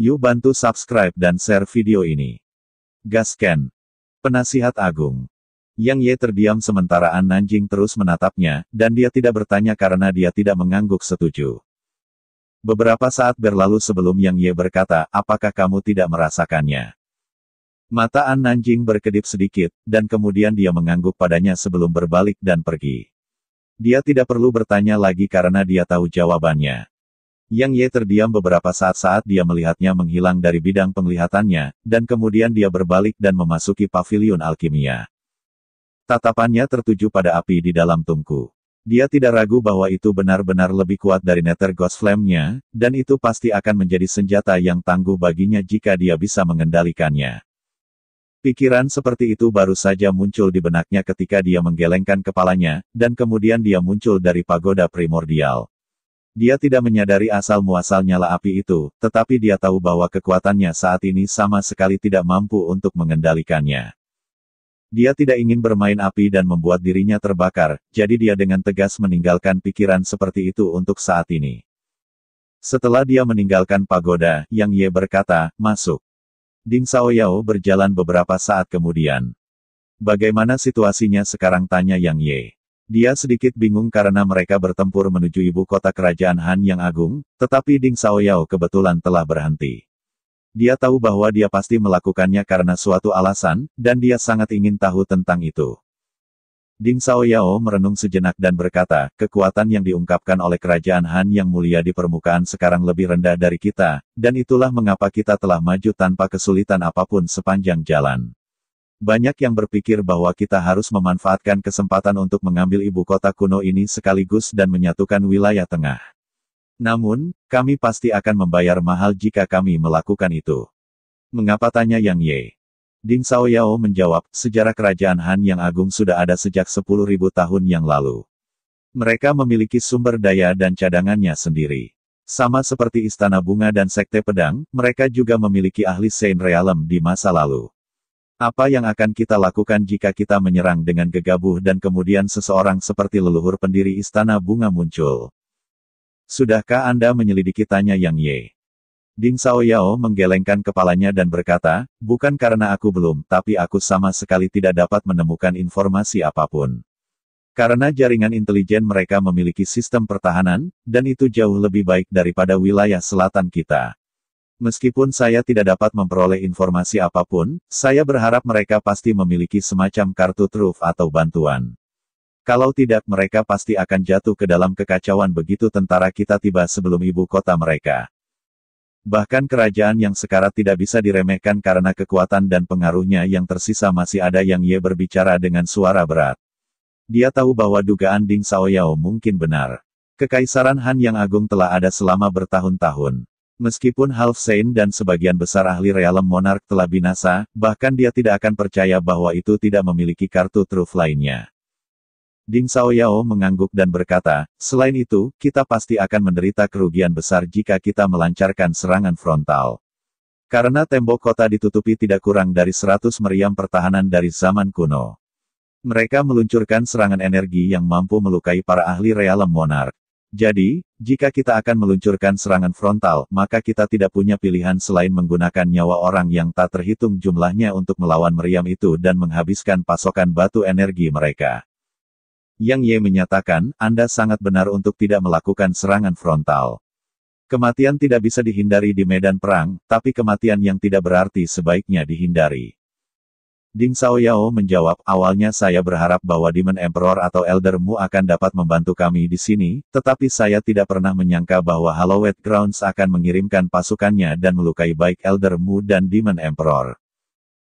Yuk bantu subscribe dan share video ini. Gasken. Penasihat Agung. Yang Ye terdiam sementara An Nanjing terus menatapnya, dan dia tidak bertanya karena dia tidak mengangguk setuju. Beberapa saat berlalu sebelum Yang Ye berkata, apakah kamu tidak merasakannya? Mata An Nanjing berkedip sedikit, dan kemudian dia mengangguk padanya sebelum berbalik dan pergi. Dia tidak perlu bertanya lagi karena dia tahu jawabannya. Yang Ye terdiam beberapa saat saat dia melihatnya menghilang dari bidang penglihatannya, dan kemudian dia berbalik dan memasuki pavilion alkimia. Tatapannya tertuju pada api di dalam tungku. Dia tidak ragu bahwa itu benar-benar lebih kuat dari Nether Ghost Flame-nya, dan itu pasti akan menjadi senjata yang tangguh baginya jika dia bisa mengendalikannya. Pikiran seperti itu baru saja muncul di benaknya ketika dia menggelengkan kepalanya, dan kemudian dia muncul dari pagoda primordial. Dia tidak menyadari asal-muasal nyala api itu, tetapi dia tahu bahwa kekuatannya saat ini sama sekali tidak mampu untuk mengendalikannya. Dia tidak ingin bermain api dan membuat dirinya terbakar, jadi dia dengan tegas meninggalkan pikiran seperti itu untuk saat ini. Setelah dia meninggalkan pagoda, Yang Ye berkata, masuk. Ding Xiaoyao berjalan beberapa saat kemudian. Bagaimana situasinya sekarang tanya Yang Ye. Dia sedikit bingung karena mereka bertempur menuju ibu kota kerajaan Han yang agung, tetapi Ding Xiaoyao kebetulan telah berhenti. Dia tahu bahwa dia pasti melakukannya karena suatu alasan, dan dia sangat ingin tahu tentang itu. Ding Xiaoyao merenung sejenak dan berkata, kekuatan yang diungkapkan oleh kerajaan Han yang mulia di permukaan sekarang lebih rendah dari kita, dan itulah mengapa kita telah maju tanpa kesulitan apapun sepanjang jalan. Banyak yang berpikir bahwa kita harus memanfaatkan kesempatan untuk mengambil ibu kota kuno ini sekaligus dan menyatukan wilayah tengah. Namun, kami pasti akan membayar mahal jika kami melakukan itu. Mengapa tanya Yang Ye? Ding Xiaoyao menjawab, sejarah kerajaan Han yang agung sudah ada sejak 10.000 tahun yang lalu. Mereka memiliki sumber daya dan cadangannya sendiri. Sama seperti Istana Bunga dan Sekte Pedang, mereka juga memiliki ahli Saint Realm di masa lalu. Apa yang akan kita lakukan jika kita menyerang dengan gegabah dan kemudian seseorang seperti leluhur pendiri Istana Bunga muncul? Sudahkah Anda menyelidiki tanya Yang Ye? Ding Xiaoyao menggelengkan kepalanya dan berkata, bukan karena aku belum, tapi aku sama sekali tidak dapat menemukan informasi apapun. Karena jaringan intelijen mereka memiliki sistem pertahanan, dan itu jauh lebih baik daripada wilayah selatan kita. Meskipun saya tidak dapat memperoleh informasi apapun, saya berharap mereka pasti memiliki semacam kartu truf atau bantuan. Kalau tidak mereka pasti akan jatuh ke dalam kekacauan begitu tentara kita tiba sebelum ibu kota mereka. Bahkan kerajaan yang sekarang tidak bisa diremehkan karena kekuatan dan pengaruhnya yang tersisa masih ada yang Ye berbicara dengan suara berat. Dia tahu bahwa dugaan Ding Xiaoyao mungkin benar. Kekaisaran Han yang agung telah ada selama bertahun-tahun. Meskipun Half Sein dan sebagian besar ahli realem monark telah binasa, bahkan dia tidak akan percaya bahwa itu tidak memiliki kartu truf lainnya. Ding Xiaoyao mengangguk dan berkata, selain itu, kita pasti akan menderita kerugian besar jika kita melancarkan serangan frontal. Karena tembok kota ditutupi tidak kurang dari 100 meriam pertahanan dari zaman kuno. Mereka meluncurkan serangan energi yang mampu melukai para ahli realem monark. Jadi, jika kita akan meluncurkan serangan frontal, maka kita tidak punya pilihan selain menggunakan nyawa orang yang tak terhitung jumlahnya untuk melawan meriam itu dan menghabiskan pasokan batu energi mereka. Yang Ye menyatakan, Anda sangat benar untuk tidak melakukan serangan frontal. Kematian tidak bisa dihindari di medan perang, tapi kematian yang tidak berarti sebaiknya dihindari. Ding Xiaoyao menjawab, awalnya saya berharap bahwa Demon Emperor atau Elder Mu akan dapat membantu kami di sini, tetapi saya tidak pernah menyangka bahwa Hallowed Grounds akan mengirimkan pasukannya dan melukai baik Elder Mu dan Demon Emperor.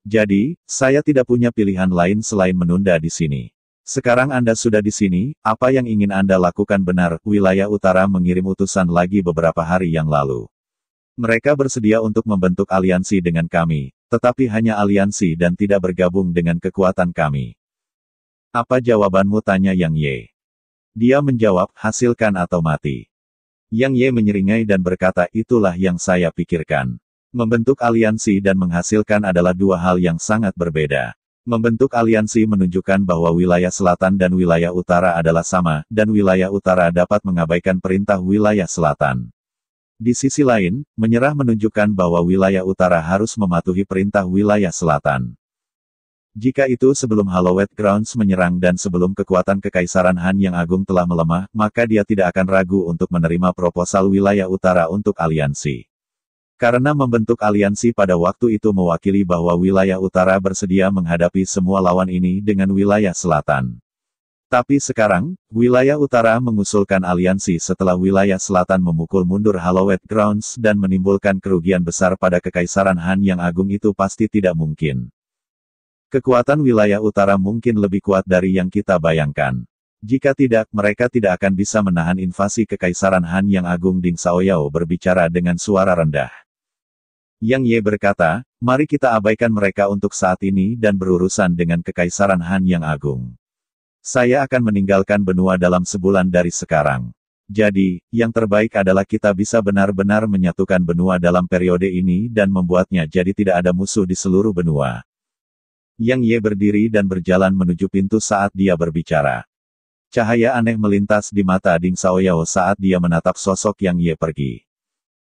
Jadi, saya tidak punya pilihan lain selain menunda di sini. Sekarang Anda sudah di sini, apa yang ingin Anda lakukan benar, wilayah utara mengirim utusan lagi beberapa hari yang lalu. Mereka bersedia untuk membentuk aliansi dengan kami, tetapi hanya aliansi dan tidak bergabung dengan kekuatan kami. Apa jawabanmu tanya Yang Ye? Dia menjawab, hasilkan atau mati. Yang Ye menyeringai dan berkata itulah yang saya pikirkan. Membentuk aliansi dan menghasilkan adalah dua hal yang sangat berbeda. Membentuk aliansi menunjukkan bahwa wilayah selatan dan wilayah utara adalah sama, dan wilayah utara dapat mengabaikan perintah wilayah selatan. Di sisi lain, menyerah menunjukkan bahwa wilayah utara harus mematuhi perintah wilayah selatan. Jika itu sebelum Hallowed Grounds menyerang dan sebelum kekuatan kekaisaran Han yang agung telah melemah, maka dia tidak akan ragu untuk menerima proposal wilayah utara untuk aliansi. Karena membentuk aliansi pada waktu itu mewakili bahwa wilayah utara bersedia menghadapi semua lawan ini dengan wilayah selatan. Tapi sekarang, wilayah utara mengusulkan aliansi setelah wilayah selatan memukul mundur Hallowed Grounds dan menimbulkan kerugian besar pada kekaisaran Han yang agung itu pasti tidak mungkin. Kekuatan wilayah utara mungkin lebih kuat dari yang kita bayangkan. Jika tidak, mereka tidak akan bisa menahan invasi kekaisaran Han yang agung Ding Saoyao berbicara dengan suara rendah. Yang Ye berkata, mari kita abaikan mereka untuk saat ini dan berurusan dengan kekaisaran Han yang agung. Saya akan meninggalkan benua dalam sebulan dari sekarang. Jadi, yang terbaik adalah kita bisa benar-benar menyatukan benua dalam periode ini dan membuatnya jadi tidak ada musuh di seluruh benua. Yang Ye berdiri dan berjalan menuju pintu saat dia berbicara. Cahaya aneh melintas di mata Ding Xiaoyao saat dia menatap sosok Yang Ye pergi.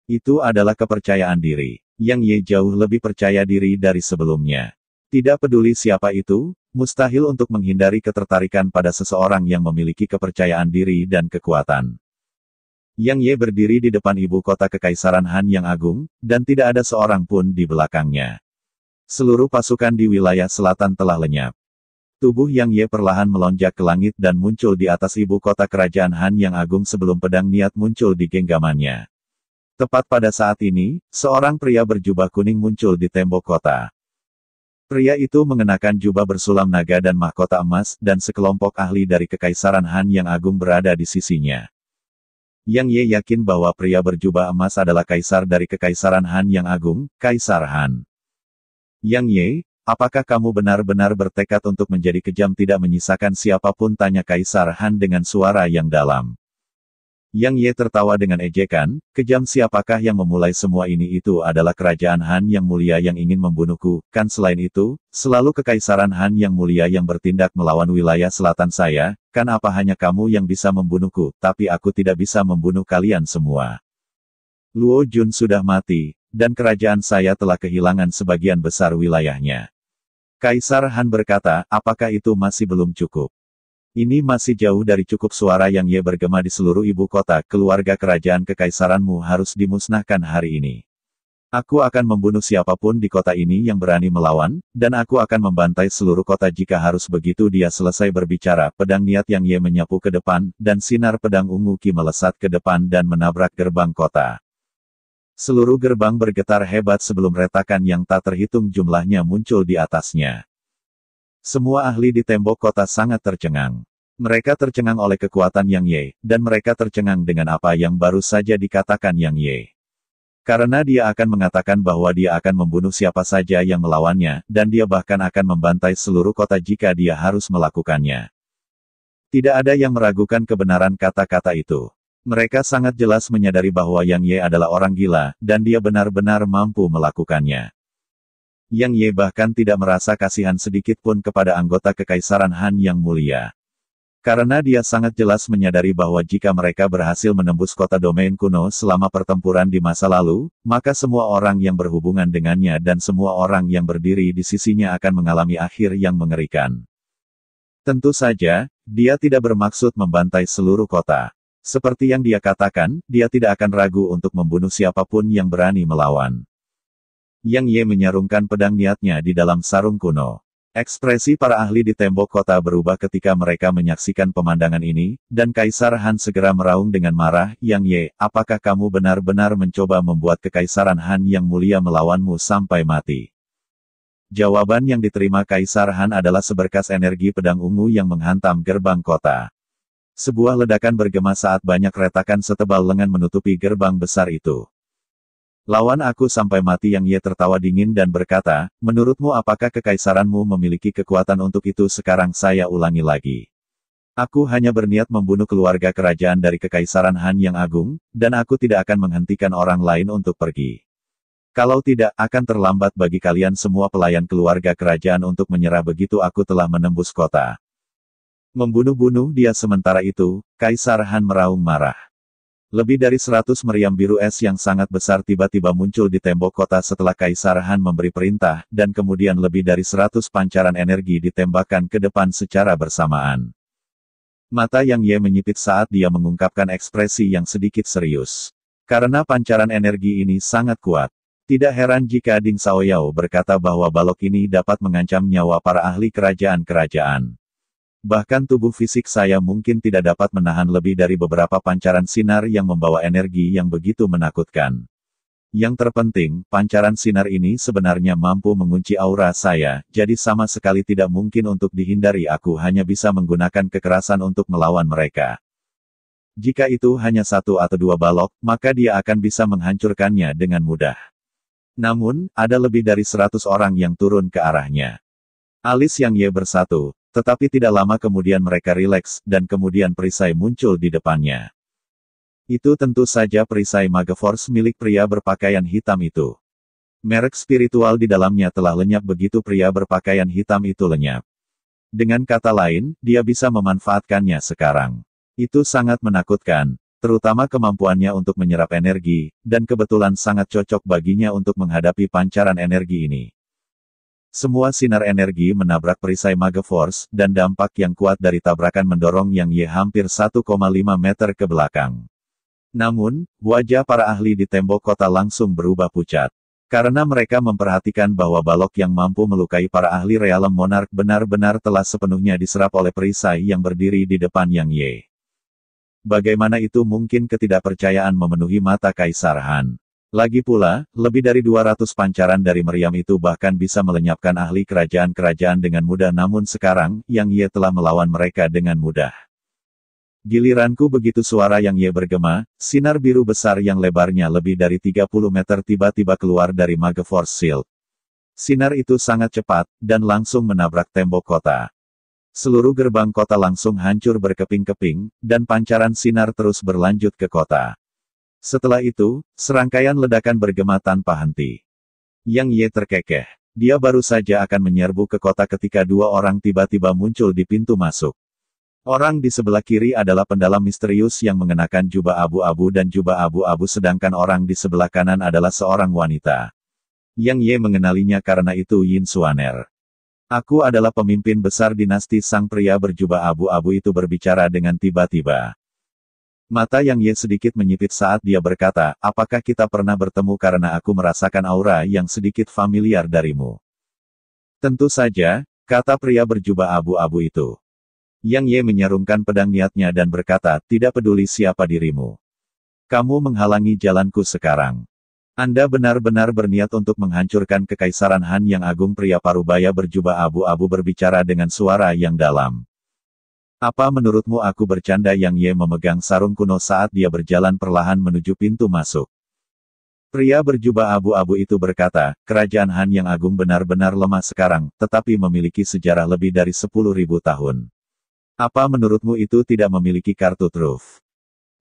Itu adalah kepercayaan diri. Yang Ye jauh lebih percaya diri dari sebelumnya. Tidak peduli siapa itu, Mustahil untuk menghindari ketertarikan pada seseorang yang memiliki kepercayaan diri dan kekuatan. Yang Ye berdiri di depan ibu kota Kekaisaran Han yang agung, dan tidak ada seorang pun di belakangnya. Seluruh pasukan di wilayah selatan telah lenyap. Tubuh Yang Ye perlahan melonjak ke langit dan muncul di atas ibu kota kerajaan Han yang agung sebelum pedang niat muncul di genggamannya. Tepat pada saat ini, seorang pria berjubah kuning muncul di tembok kota. Pria itu mengenakan jubah bersulam naga dan mahkota emas, dan sekelompok ahli dari Kekaisaran Han yang agung berada di sisinya. Yang Ye yakin bahwa pria berjubah emas adalah kaisar dari Kekaisaran Han yang agung, Kaisar Han. Yang Ye, apakah kamu benar-benar bertekad untuk menjadi kejam tidak menyisakan siapapun tanya Kaisar Han dengan suara yang dalam. Yang Ye tertawa dengan ejekan, kejam siapakah yang memulai semua ini itu adalah kerajaan Han yang mulia yang ingin membunuhku, kan selain itu, selalu kekaisaran Han yang mulia yang bertindak melawan wilayah selatan saya, kan apa hanya kamu yang bisa membunuhku, tapi aku tidak bisa membunuh kalian semua. Luo Jun sudah mati, dan kerajaan saya telah kehilangan sebagian besar wilayahnya. Kaisar Han berkata, apakah itu masih belum cukup? Ini masih jauh dari cukup suara yang Ye bergema di seluruh ibu kota, keluarga kerajaan kekaisaranmu harus dimusnahkan hari ini. Aku akan membunuh siapapun di kota ini yang berani melawan, dan aku akan membantai seluruh kota jika harus begitu dia selesai berbicara. Pedang niat yang Ye menyapu ke depan, dan sinar pedang ungu Ki melesat ke depan dan menabrak gerbang kota. Seluruh gerbang bergetar hebat sebelum retakan yang tak terhitung jumlahnya muncul di atasnya. Semua ahli di tembok kota sangat tercengang. Mereka tercengang oleh kekuatan Yang Ye, dan mereka tercengang dengan apa yang baru saja dikatakan Yang Ye. Karena dia akan mengatakan bahwa dia akan membunuh siapa saja yang melawannya, dan dia bahkan akan membantai seluruh kota jika dia harus melakukannya. Tidak ada yang meragukan kebenaran kata-kata itu. Mereka sangat jelas menyadari bahwa Yang Ye adalah orang gila, dan dia benar-benar mampu melakukannya. Yang Ye bahkan tidak merasa kasihan sedikit pun kepada anggota Kekaisaran Han yang mulia. Karena dia sangat jelas menyadari bahwa jika mereka berhasil menembus kota domain kuno selama pertempuran di masa lalu, maka semua orang yang berhubungan dengannya dan semua orang yang berdiri di sisinya akan mengalami akhir yang mengerikan. Tentu saja, dia tidak bermaksud membantai seluruh kota. Seperti yang dia katakan, dia tidak akan ragu untuk membunuh siapapun yang berani melawan. Yang Ye menyarungkan pedang niatnya di dalam sarung kuno. Ekspresi para ahli di tembok kota berubah ketika mereka menyaksikan pemandangan ini, dan Kaisar Han segera meraung dengan marah, Yang Ye, apakah kamu benar-benar mencoba membuat kekaisaran Han yang mulia melawanmu sampai mati? Jawaban yang diterima Kaisar Han adalah seberkas energi pedang ungu yang menghantam gerbang kota. Sebuah ledakan bergema saat banyak retakan setebal lengan menutupi gerbang besar itu. Lawan aku sampai mati yang ia tertawa dingin dan berkata, menurutmu apakah kekaisaranmu memiliki kekuatan untuk itu sekarang saya ulangi lagi. Aku hanya berniat membunuh keluarga kerajaan dari kekaisaran Han yang agung, dan aku tidak akan menghentikan orang lain untuk pergi. Kalau tidak, akan terlambat bagi kalian semua pelayan keluarga kerajaan untuk menyerah begitu aku telah menembus kota. Membunuh-bunuh dia sementara itu, Kaisar Han meraung marah. Lebih dari 100 meriam biru es yang sangat besar tiba-tiba muncul di tembok kota setelah Kaisar Han memberi perintah, dan kemudian lebih dari 100 pancaran energi ditembakkan ke depan secara bersamaan. Mata Yang Ye menyipit saat dia mengungkapkan ekspresi yang sedikit serius. Karena pancaran energi ini sangat kuat. Tidak heran jika Ding Saoyao berkata bahwa balok ini dapat mengancam nyawa para ahli kerajaan-kerajaan. Bahkan tubuh fisik saya mungkin tidak dapat menahan lebih dari beberapa pancaran sinar yang membawa energi yang begitu menakutkan. Yang terpenting, pancaran sinar ini sebenarnya mampu mengunci aura saya, jadi sama sekali tidak mungkin untuk dihindari aku hanya bisa menggunakan kekerasan untuk melawan mereka. Jika itu hanya satu atau dua balok, maka dia akan bisa menghancurkannya dengan mudah. Namun, ada lebih dari seratus orang yang turun ke arahnya. Alis yang ye bersatu, tetapi tidak lama kemudian mereka rileks, dan kemudian perisai muncul di depannya. Itu tentu saja perisai Force milik pria berpakaian hitam itu. Merek spiritual di dalamnya telah lenyap begitu pria berpakaian hitam itu lenyap. Dengan kata lain, dia bisa memanfaatkannya sekarang. Itu sangat menakutkan, terutama kemampuannya untuk menyerap energi, dan kebetulan sangat cocok baginya untuk menghadapi pancaran energi ini. Semua sinar energi menabrak perisai Mage Force, dan dampak yang kuat dari tabrakan mendorong Yang Ye hampir 1,5 meter ke belakang. Namun, wajah para ahli di tembok kota langsung berubah pucat. Karena mereka memperhatikan bahwa balok yang mampu melukai para ahli realem monark benar-benar telah sepenuhnya diserap oleh perisai yang berdiri di depan Yang Ye. Bagaimana itu mungkin ketidakpercayaan memenuhi mata Kaisar Han. Lagi pula, lebih dari 200 pancaran dari meriam itu bahkan bisa melenyapkan ahli kerajaan-kerajaan dengan mudah namun sekarang, Yang Ye telah melawan mereka dengan mudah. Giliranku begitu suara Yang Ye bergema, sinar biru besar yang lebarnya lebih dari 30 meter tiba-tiba keluar dari Mage Force Shield. Sinar itu sangat cepat, dan langsung menabrak tembok kota. Seluruh gerbang kota langsung hancur berkeping-keping, dan pancaran sinar terus berlanjut ke kota. Setelah itu, serangkaian ledakan bergema tanpa henti. Yang Ye terkekeh. Dia baru saja akan menyerbu ke kota ketika dua orang tiba-tiba muncul di pintu masuk. Orang di sebelah kiri adalah pendalam misterius yang mengenakan jubah abu-abu dan jubah abu-abu sedangkan orang di sebelah kanan adalah seorang wanita. Yang Ye mengenalinya karena itu Yin Suaner. Aku adalah pemimpin besar dinasti sang pria berjubah abu-abu itu berbicara dengan tiba-tiba. Mata Yang Ye sedikit menyipit saat dia berkata, apakah kita pernah bertemu karena aku merasakan aura yang sedikit familiar darimu. Tentu saja, kata pria berjubah abu-abu itu. Yang Ye menyarungkan pedang niatnya dan berkata, tidak peduli siapa dirimu. Kamu menghalangi jalanku sekarang. Anda benar-benar berniat untuk menghancurkan kekaisaran Han yang agung pria parubaya berjubah abu-abu berbicara dengan suara yang dalam. Apa menurutmu aku bercanda yang Ye memegang sarung kuno saat dia berjalan perlahan menuju pintu masuk. Pria berjubah abu-abu itu berkata, kerajaan Han yang agung benar-benar lemah sekarang, tetapi memiliki sejarah lebih dari 10.000 tahun. Apa menurutmu itu tidak memiliki kartu truf?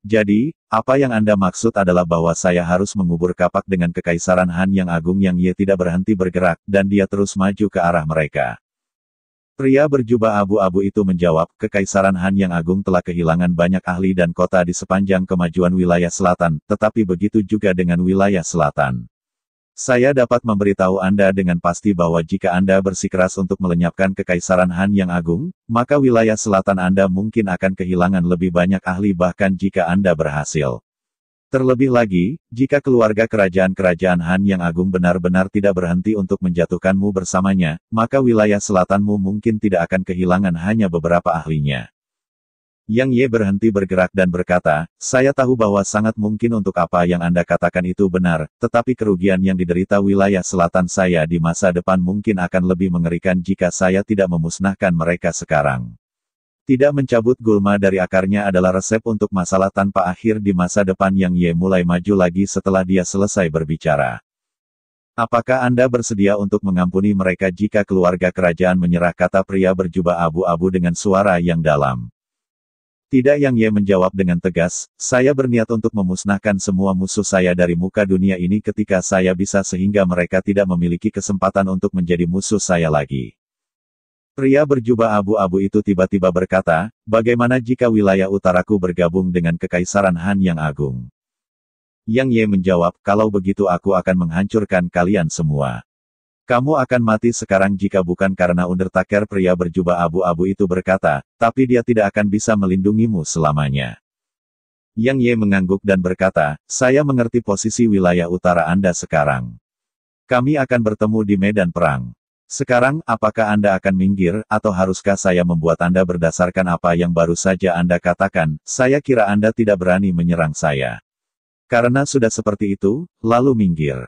Jadi, apa yang Anda maksud adalah bahwa saya harus mengubur kapak dengan kekaisaran Han yang agung yang Ye tidak berhenti bergerak, dan dia terus maju ke arah mereka. Pria berjubah abu-abu itu menjawab, Kekaisaran Han yang agung telah kehilangan banyak ahli dan kota di sepanjang kemajuan wilayah selatan, tetapi begitu juga dengan wilayah selatan. Saya dapat memberitahu Anda dengan pasti bahwa jika Anda bersikeras untuk melenyapkan Kekaisaran Han yang agung, maka wilayah selatan Anda mungkin akan kehilangan lebih banyak ahli bahkan jika Anda berhasil. Terlebih lagi, jika keluarga kerajaan-kerajaan Han yang agung benar-benar tidak berhenti untuk menjatuhkanmu bersamanya, maka wilayah selatanmu mungkin tidak akan kehilangan hanya beberapa ahlinya. Yang Ye berhenti bergerak dan berkata, saya tahu bahwa sangat mungkin untuk apa yang Anda katakan itu benar, tetapi kerugian yang diderita wilayah selatan saya di masa depan mungkin akan lebih mengerikan jika saya tidak memusnahkan mereka sekarang. Tidak mencabut gulma dari akarnya adalah resep untuk masalah tanpa akhir di masa depan yang Ye mulai maju lagi setelah dia selesai berbicara. Apakah Anda bersedia untuk mengampuni mereka jika keluarga kerajaan menyerah kata pria berjubah abu-abu dengan suara yang dalam? Tidak yang Ye menjawab dengan tegas, saya berniat untuk memusnahkan semua musuh saya dari muka dunia ini ketika saya bisa sehingga mereka tidak memiliki kesempatan untuk menjadi musuh saya lagi. Pria berjubah abu-abu itu tiba-tiba berkata, bagaimana jika wilayah utaraku bergabung dengan kekaisaran Han yang agung? Yang Ye menjawab, kalau begitu aku akan menghancurkan kalian semua. Kamu akan mati sekarang jika bukan karena Undertaker pria berjubah abu-abu itu berkata, tapi dia tidak akan bisa melindungimu selamanya. Yang Ye mengangguk dan berkata, saya mengerti posisi wilayah utara Anda sekarang. Kami akan bertemu di medan perang. Sekarang, apakah Anda akan minggir, atau haruskah saya membuat Anda berdasarkan apa yang baru saja Anda katakan, saya kira Anda tidak berani menyerang saya. Karena sudah seperti itu, lalu minggir.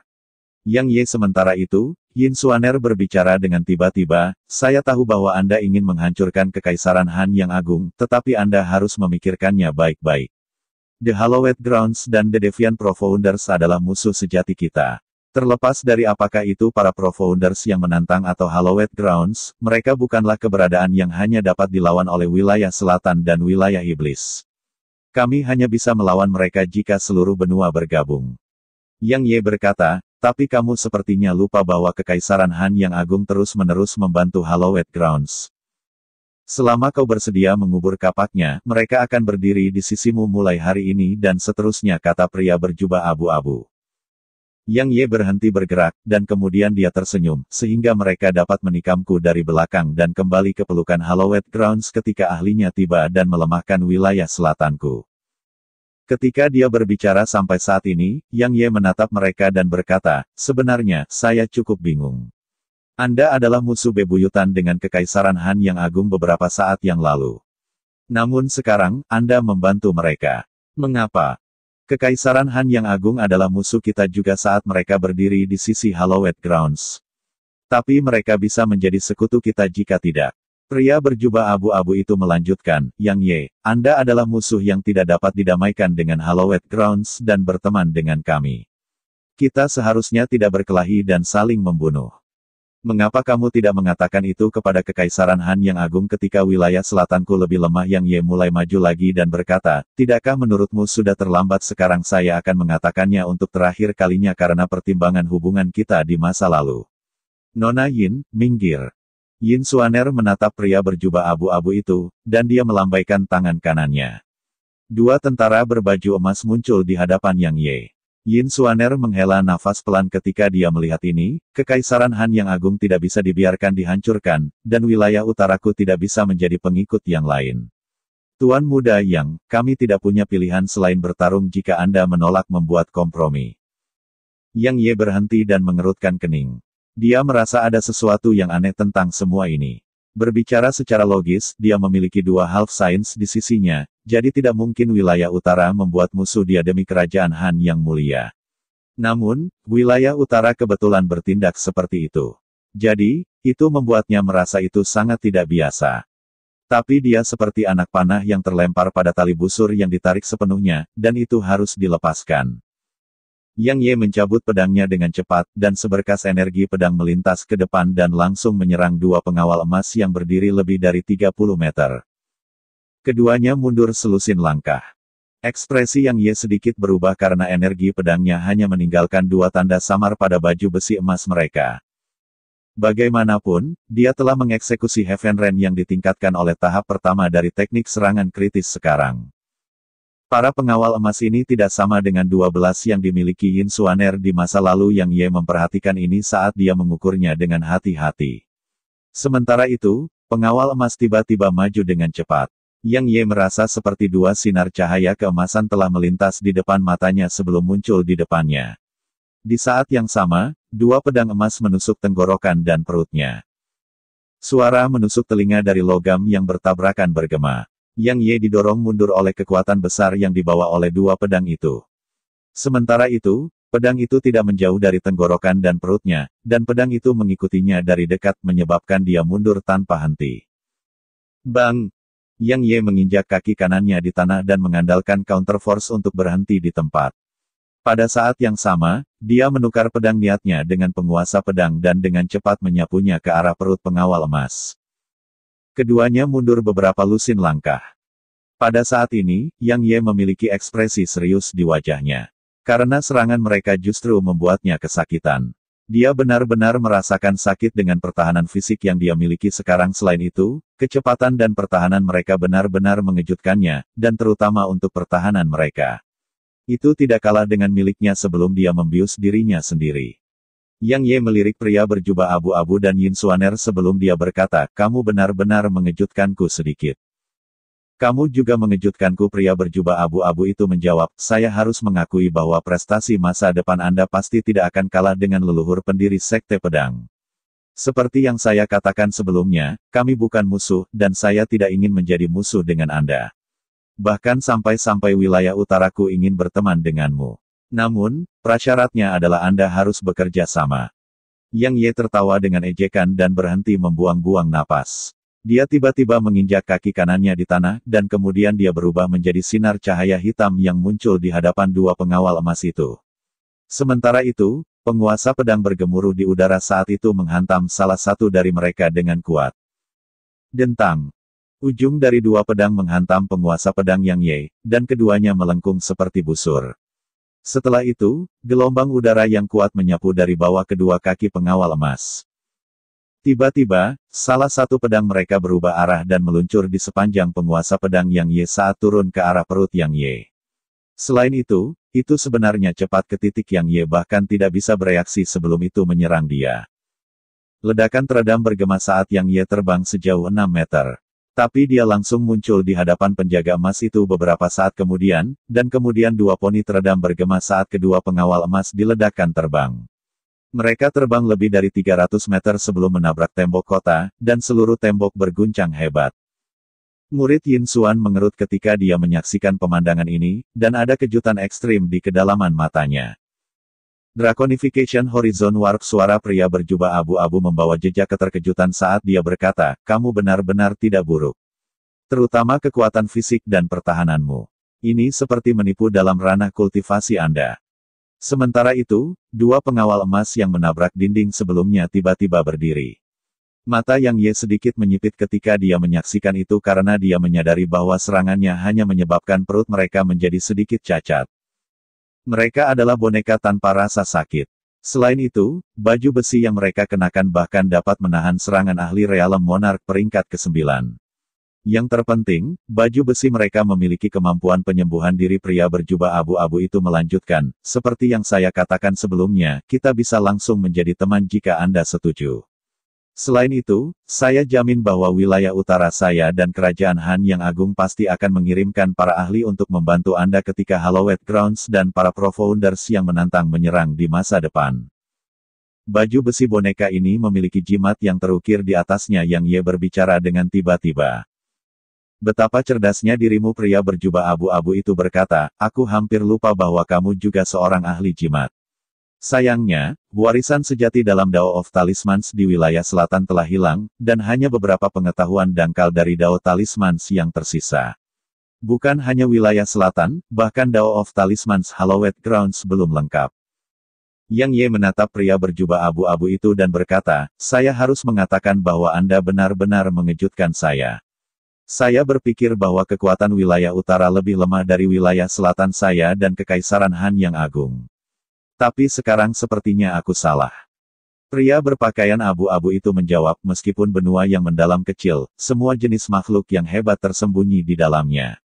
Yang Ye sementara itu, Yin Suaner berbicara dengan tiba-tiba, saya tahu bahwa Anda ingin menghancurkan kekaisaran Han yang agung, tetapi Anda harus memikirkannya baik-baik. The Hallowed Grounds dan The Deviant Profounders adalah musuh sejati kita. Terlepas dari apakah itu para pro-founders yang menantang atau Hallowed Grounds, mereka bukanlah keberadaan yang hanya dapat dilawan oleh wilayah selatan dan wilayah iblis. Kami hanya bisa melawan mereka jika seluruh benua bergabung. Yang Ye berkata, tapi kamu sepertinya lupa bahwa Kekaisaran Han yang agung terus-menerus membantu Hallowed Grounds. Selama kau bersedia mengubur kapaknya, mereka akan berdiri di sisimu mulai hari ini dan seterusnya kata pria berjubah abu-abu. Yang Ye berhenti bergerak, dan kemudian dia tersenyum, sehingga mereka dapat menikamku dari belakang dan kembali ke pelukan Hallowed Grounds ketika ahlinya tiba dan melemahkan wilayah selatanku. Ketika dia berbicara sampai saat ini, Yang Ye menatap mereka dan berkata, sebenarnya, saya cukup bingung. Anda adalah musuh bebuyutan dengan kekaisaran Han yang agung beberapa saat yang lalu. Namun sekarang, Anda membantu mereka. Mengapa? Kekaisaran Han yang agung adalah musuh kita juga saat mereka berdiri di sisi Hallowed Grounds. Tapi mereka bisa menjadi sekutu kita jika tidak. Pria berjubah abu-abu itu melanjutkan, Yang Ye, Anda adalah musuh yang tidak dapat didamaikan dengan Hallowed Grounds dan berteman dengan kami. Kita seharusnya tidak berkelahi dan saling membunuh. Mengapa kamu tidak mengatakan itu kepada Kekaisaran Han yang agung ketika wilayah selatanku lebih lemah yang Ye mulai maju lagi dan berkata, Tidakkah menurutmu sudah terlambat sekarang saya akan mengatakannya untuk terakhir kalinya karena pertimbangan hubungan kita di masa lalu. Nona Yin, minggir. Yin Suaner menatap pria berjubah abu-abu itu, dan dia melambaikan tangan kanannya. Dua tentara berbaju emas muncul di hadapan Yang Ye. Yin Suaner menghela nafas pelan ketika dia melihat ini, kekaisaran Han yang agung tidak bisa dibiarkan dihancurkan, dan wilayah utaraku tidak bisa menjadi pengikut yang lain. Tuan Muda Yang, kami tidak punya pilihan selain bertarung jika Anda menolak membuat kompromi. Yang Ye berhenti dan mengerutkan kening. Dia merasa ada sesuatu yang aneh tentang semua ini. Berbicara secara logis, dia memiliki dua half science di sisinya, jadi tidak mungkin wilayah utara membuat musuh dia demi kerajaan Han yang mulia. Namun, wilayah utara kebetulan bertindak seperti itu. Jadi, itu membuatnya merasa itu sangat tidak biasa. Tapi dia seperti anak panah yang terlempar pada tali busur yang ditarik sepenuhnya, dan itu harus dilepaskan. Yang Ye mencabut pedangnya dengan cepat, dan seberkas energi pedang melintas ke depan dan langsung menyerang dua pengawal emas yang berdiri lebih dari 30 meter. Keduanya mundur selusin langkah. Ekspresi Yang Ye sedikit berubah karena energi pedangnya hanya meninggalkan dua tanda samar pada baju besi emas mereka. Bagaimanapun, dia telah mengeksekusi Heaven Ren yang ditingkatkan oleh tahap pertama dari teknik serangan kritis sekarang. Para pengawal emas ini tidak sama dengan 12 yang dimiliki Yin Suaner di masa lalu yang Ye memperhatikan ini saat dia mengukurnya dengan hati-hati. Sementara itu, pengawal emas tiba-tiba maju dengan cepat. Yang Ye merasa seperti dua sinar cahaya keemasan telah melintas di depan matanya sebelum muncul di depannya. Di saat yang sama, dua pedang emas menusuk tenggorokan dan perutnya. Suara menusuk telinga dari logam yang bertabrakan bergema. Yang Ye didorong mundur oleh kekuatan besar yang dibawa oleh dua pedang itu. Sementara itu, pedang itu tidak menjauh dari tenggorokan dan perutnya, dan pedang itu mengikutinya dari dekat menyebabkan dia mundur tanpa henti. Bang! Yang Ye menginjak kaki kanannya di tanah dan mengandalkan counter force untuk berhenti di tempat. Pada saat yang sama, dia menukar pedang niatnya dengan penguasa pedang dan dengan cepat menyapunya ke arah perut pengawal emas. Keduanya mundur beberapa lusin langkah. Pada saat ini, Yang Ye memiliki ekspresi serius di wajahnya. Karena serangan mereka justru membuatnya kesakitan. Dia benar-benar merasakan sakit dengan pertahanan fisik yang dia miliki sekarang. Selain itu, kecepatan dan pertahanan mereka benar-benar mengejutkannya, dan terutama untuk pertahanan mereka. Itu tidak kalah dengan miliknya sebelum dia membius dirinya sendiri. Yang Ye melirik pria berjubah abu-abu dan Yin Suaner sebelum dia berkata, kamu benar-benar mengejutkanku sedikit. Kamu juga mengejutkanku pria berjubah abu-abu itu menjawab, saya harus mengakui bahwa prestasi masa depan Anda pasti tidak akan kalah dengan leluhur pendiri Sekte Pedang. Seperti yang saya katakan sebelumnya, kami bukan musuh, dan saya tidak ingin menjadi musuh dengan Anda. Bahkan sampai-sampai wilayah utaraku ingin berteman denganmu. Namun, prasyaratnya adalah Anda harus bekerja sama. Yang Ye tertawa dengan ejekan dan berhenti membuang-buang napas. Dia tiba-tiba menginjak kaki kanannya di tanah, dan kemudian dia berubah menjadi sinar cahaya hitam yang muncul di hadapan dua pengawal emas itu. Sementara itu, penguasa pedang bergemuruh di udara saat itu menghantam salah satu dari mereka dengan kuat. Dentang. Ujung dari dua pedang menghantam penguasa pedang Yang Ye, dan keduanya melengkung seperti busur. Setelah itu, gelombang udara yang kuat menyapu dari bawah kedua kaki pengawal emas. Tiba-tiba, salah satu pedang mereka berubah arah dan meluncur di sepanjang penguasa pedang yang Ye saat turun ke arah perut yang Ye. Selain itu, itu sebenarnya cepat ke titik yang Ye bahkan tidak bisa bereaksi sebelum itu menyerang dia. Ledakan teredam bergema saat yang Ye terbang sejauh 6 meter. Tapi dia langsung muncul di hadapan penjaga emas itu beberapa saat kemudian, dan kemudian dua poni teredam bergema saat kedua pengawal emas diledakkan terbang. Mereka terbang lebih dari 300 meter sebelum menabrak tembok kota, dan seluruh tembok berguncang hebat. Murid Yin Suan mengerut ketika dia menyaksikan pemandangan ini, dan ada kejutan ekstrim di kedalaman matanya. Draconification Horizon Warp suara pria berjubah abu-abu membawa jejak keterkejutan saat dia berkata, kamu benar-benar tidak buruk. Terutama kekuatan fisik dan pertahananmu. Ini seperti menipu dalam ranah kultivasi Anda. Sementara itu, dua pengawal emas yang menabrak dinding sebelumnya tiba-tiba berdiri. Mata Yang Ye sedikit menyipit ketika dia menyaksikan itu karena dia menyadari bahwa serangannya hanya menyebabkan perut mereka menjadi sedikit cacat. Mereka adalah boneka tanpa rasa sakit. Selain itu, baju besi yang mereka kenakan bahkan dapat menahan serangan ahli realem monark peringkat ke-9. Yang terpenting, baju besi mereka memiliki kemampuan penyembuhan diri pria berjubah abu-abu itu melanjutkan, seperti yang saya katakan sebelumnya, kita bisa langsung menjadi teman jika Anda setuju. Selain itu, saya jamin bahwa wilayah utara saya dan kerajaan Han yang agung pasti akan mengirimkan para ahli untuk membantu Anda ketika Hallowed Grounds dan para Profounders yang menantang menyerang di masa depan. Baju besi boneka ini memiliki jimat yang terukir di atasnya yang ia berbicara dengan tiba-tiba. Betapa cerdasnya dirimu pria berjubah abu-abu itu berkata, aku hampir lupa bahwa kamu juga seorang ahli jimat. Sayangnya, warisan sejati dalam Dao of Talismans di wilayah selatan telah hilang, dan hanya beberapa pengetahuan dangkal dari Dao Talismans yang tersisa. Bukan hanya wilayah selatan, bahkan Dao of Talismans Hallowed Grounds belum lengkap. Yang Ye menatap pria berjubah abu-abu itu dan berkata, saya harus mengatakan bahwa Anda benar-benar mengejutkan saya. Saya berpikir bahwa kekuatan wilayah utara lebih lemah dari wilayah selatan saya dan kekaisaran Han yang agung. Tapi sekarang sepertinya aku salah. Pria berpakaian abu-abu itu menjawab meskipun benua yang mendalam kecil, semua jenis makhluk yang hebat tersembunyi di dalamnya.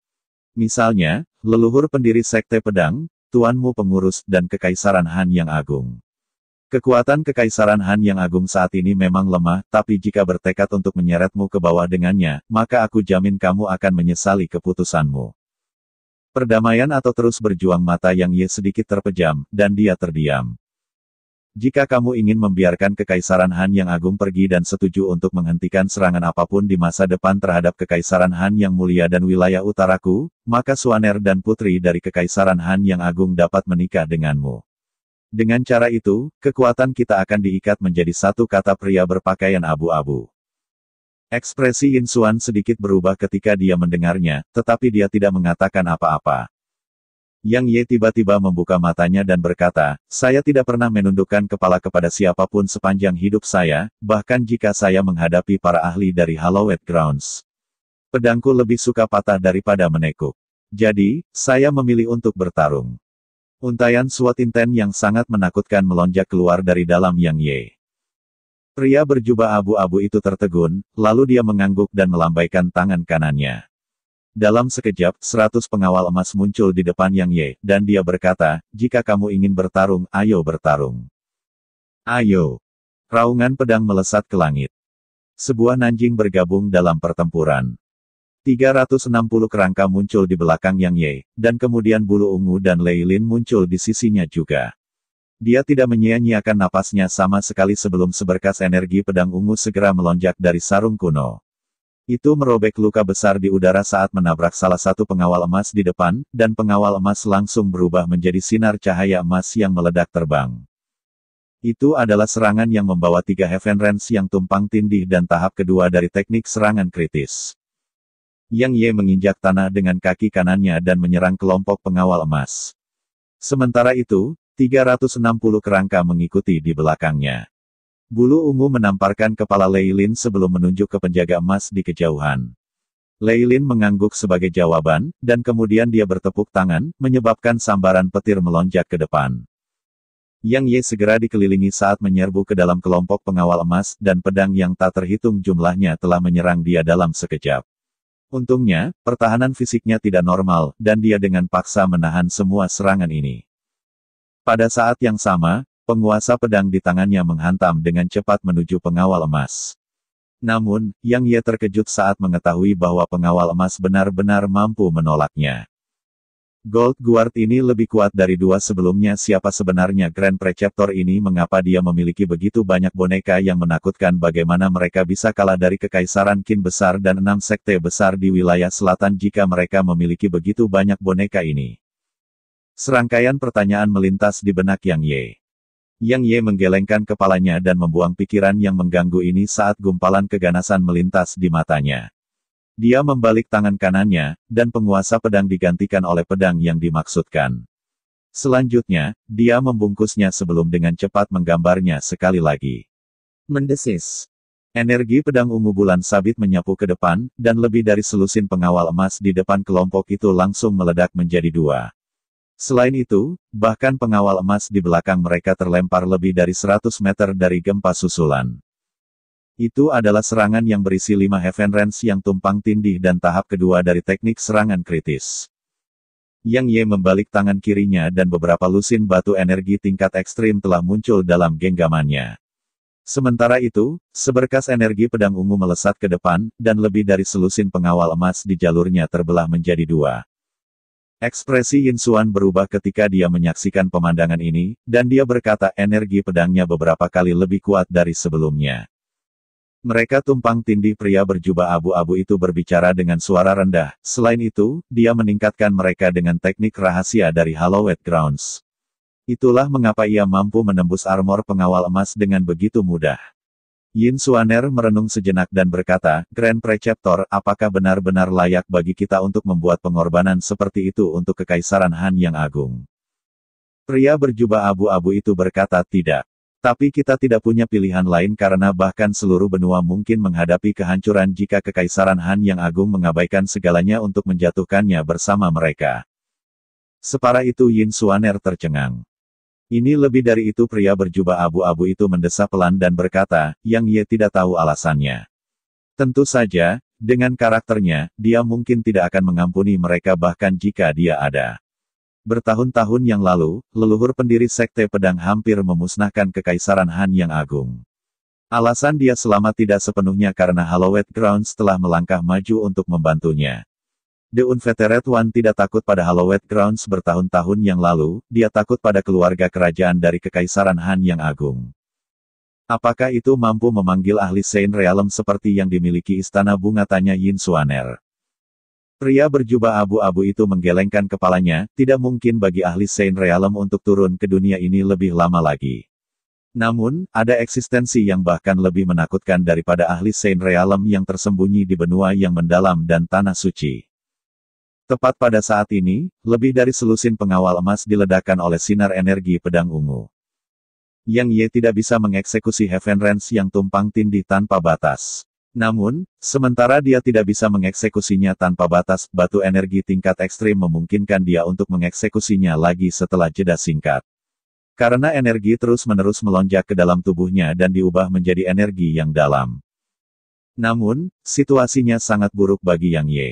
Misalnya, leluhur pendiri sekte pedang, tuanmu pengurus, dan kekaisaran Han yang agung. Kekuatan kekaisaran Han yang agung saat ini memang lemah, tapi jika bertekad untuk menyeretmu ke bawah dengannya, maka aku jamin kamu akan menyesali keputusanmu. Perdamaian atau terus berjuang mata yang ia sedikit terpejam, dan dia terdiam. Jika kamu ingin membiarkan Kekaisaran Han yang agung pergi dan setuju untuk menghentikan serangan apapun di masa depan terhadap Kekaisaran Han yang mulia dan wilayah utaraku, maka Suaner dan putri dari Kekaisaran Han yang agung dapat menikah denganmu. Dengan cara itu, kekuatan kita akan diikat menjadi satu kata pria berpakaian abu-abu. Ekspresi Insuan sedikit berubah ketika dia mendengarnya, tetapi dia tidak mengatakan apa-apa. Yang Ye tiba-tiba membuka matanya dan berkata, saya tidak pernah menundukkan kepala kepada siapapun sepanjang hidup saya, bahkan jika saya menghadapi para ahli dari Hallowed Grounds. Pedangku lebih suka patah daripada menekuk. Jadi, saya memilih untuk bertarung. Untaian suat inten yang sangat menakutkan melonjak keluar dari dalam Yang Ye. Pria berjubah abu-abu itu tertegun, lalu dia mengangguk dan melambaikan tangan kanannya. Dalam sekejap, seratus pengawal emas muncul di depan Yang Ye, dan dia berkata, jika kamu ingin bertarung, ayo bertarung. Ayo. Raungan pedang melesat ke langit. Sebuah nanjing bergabung dalam pertempuran. 360 kerangka muncul di belakang Yang Ye, dan kemudian bulu ungu dan Lei Lin muncul di sisinya juga. Dia tidak menyia-nyiakan napasnya sama sekali sebelum seberkas energi pedang ungu segera melonjak dari sarung kuno. Itu merobek luka besar di udara saat menabrak salah satu pengawal emas di depan, dan pengawal emas langsung berubah menjadi sinar cahaya emas yang meledak terbang. Itu adalah serangan yang membawa tiga Heaven Range yang tumpang tindih dan tahap kedua dari teknik serangan kritis. Yang Ye menginjak tanah dengan kaki kanannya dan menyerang kelompok pengawal emas. Sementara itu, 360 kerangka mengikuti di belakangnya. Bulu ungu menamparkan kepala Leilin sebelum menunjuk ke penjaga emas di kejauhan. Leilin mengangguk sebagai jawaban, dan kemudian dia bertepuk tangan, menyebabkan sambaran petir melonjak ke depan. Yang Ye segera dikelilingi saat menyerbu ke dalam kelompok pengawal emas, dan pedang yang tak terhitung jumlahnya telah menyerang dia dalam sekejap. Untungnya, pertahanan fisiknya tidak normal, dan dia dengan paksa menahan semua serangan ini. Pada saat yang sama, penguasa pedang di tangannya menghantam dengan cepat menuju pengawal emas. Namun, Yang ia terkejut saat mengetahui bahwa pengawal emas benar-benar mampu menolaknya. Gold Guard ini lebih kuat dari dua sebelumnya siapa sebenarnya Grand Preceptor ini mengapa dia memiliki begitu banyak boneka yang menakutkan bagaimana mereka bisa kalah dari Kekaisaran Qin Besar dan enam sekte besar di wilayah selatan jika mereka memiliki begitu banyak boneka ini. Serangkaian pertanyaan melintas di benak Yang Ye. Yang Ye menggelengkan kepalanya dan membuang pikiran yang mengganggu ini saat gumpalan keganasan melintas di matanya. Dia membalik tangan kanannya, dan penguasa pedang digantikan oleh pedang yang dimaksudkan. Selanjutnya, dia membungkusnya sebelum dengan cepat menggambarnya sekali lagi. Mendesis. Energi pedang ungu bulan sabit menyapu ke depan, dan lebih dari selusin pengawal emas di depan kelompok itu langsung meledak menjadi dua. Selain itu, bahkan pengawal emas di belakang mereka terlempar lebih dari 100 meter dari gempa susulan. Itu adalah serangan yang berisi lima Heaven Range yang tumpang tindih dan tahap kedua dari teknik serangan kritis. Yang Ye membalik tangan kirinya dan beberapa lusin batu energi tingkat ekstrim telah muncul dalam genggamannya. Sementara itu, seberkas energi pedang ungu melesat ke depan, dan lebih dari selusin pengawal emas di jalurnya terbelah menjadi dua. Ekspresi Yin Xuan berubah ketika dia menyaksikan pemandangan ini, dan dia berkata energi pedangnya beberapa kali lebih kuat dari sebelumnya. Mereka tumpang tindih pria berjubah abu-abu itu berbicara dengan suara rendah. Selain itu, dia meningkatkan mereka dengan teknik rahasia dari Hallowed Grounds. Itulah mengapa ia mampu menembus armor pengawal emas dengan begitu mudah. Yin Suaner merenung sejenak dan berkata, Grand Preceptor, apakah benar-benar layak bagi kita untuk membuat pengorbanan seperti itu untuk Kekaisaran Han yang agung? Pria berjubah abu-abu itu berkata tidak. Tapi kita tidak punya pilihan lain karena bahkan seluruh benua mungkin menghadapi kehancuran jika Kekaisaran Han yang agung mengabaikan segalanya untuk menjatuhkannya bersama mereka. Separa itu Yin Suaner tercengang. Ini lebih dari itu pria berjubah abu-abu itu mendesak pelan dan berkata, yang ia tidak tahu alasannya. Tentu saja, dengan karakternya, dia mungkin tidak akan mengampuni mereka bahkan jika dia ada. Bertahun-tahun yang lalu, leluhur pendiri Sekte Pedang hampir memusnahkan Kekaisaran Han yang agung. Alasan dia selama tidak sepenuhnya karena Hallowed Grounds telah melangkah maju untuk membantunya. The Unfettered One tidak takut pada Hallowed Grounds bertahun-tahun yang lalu, dia takut pada keluarga kerajaan dari Kekaisaran Han yang agung. Apakah itu mampu memanggil ahli Saint Realm seperti yang dimiliki istana bunga tanya Yin Suaner? Pria berjubah abu-abu itu menggelengkan kepalanya, tidak mungkin bagi ahli Saint Realm untuk turun ke dunia ini lebih lama lagi. Namun, ada eksistensi yang bahkan lebih menakutkan daripada ahli Saint Realm yang tersembunyi di benua yang mendalam dan tanah suci. Tepat pada saat ini, lebih dari selusin pengawal emas diledakkan oleh sinar energi pedang ungu. Yang Ye tidak bisa mengeksekusi Heaven Range yang tumpang tindih tanpa batas. Namun, sementara dia tidak bisa mengeksekusinya tanpa batas, batu energi tingkat ekstrim memungkinkan dia untuk mengeksekusinya lagi setelah jeda singkat. Karena energi terus-menerus melonjak ke dalam tubuhnya dan diubah menjadi energi yang dalam. Namun, situasinya sangat buruk bagi Yang Ye.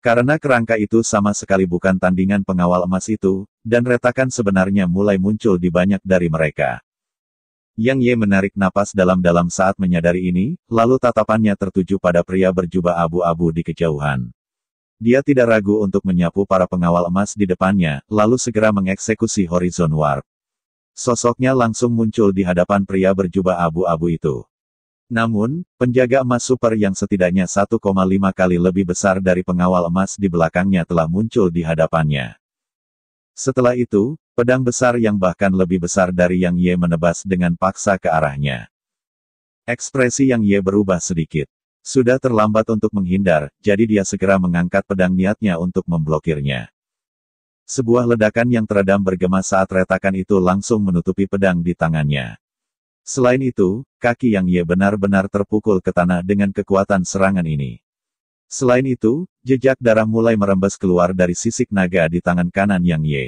Karena kerangka itu sama sekali bukan tandingan pengawal emas itu, dan retakan sebenarnya mulai muncul di banyak dari mereka. Yang Ye menarik napas dalam-dalam saat menyadari ini, lalu tatapannya tertuju pada pria berjubah abu-abu di kejauhan. Dia tidak ragu untuk menyapu para pengawal emas di depannya, lalu segera mengeksekusi Horizon Warp. Sosoknya langsung muncul di hadapan pria berjubah abu-abu itu. Namun, penjaga emas super yang setidaknya 1,5 kali lebih besar dari pengawal emas di belakangnya telah muncul di hadapannya. Setelah itu, pedang besar yang bahkan lebih besar dari yang Ye menebas dengan paksa ke arahnya. Ekspresi yang Ye berubah sedikit. Sudah terlambat untuk menghindar, jadi dia segera mengangkat pedang niatnya untuk memblokirnya. Sebuah ledakan yang teredam bergema saat retakan itu langsung menutupi pedang di tangannya. Selain itu, kaki Yang Ye benar-benar terpukul ke tanah dengan kekuatan serangan ini. Selain itu, jejak darah mulai merembes keluar dari sisik naga di tangan kanan Yang Ye.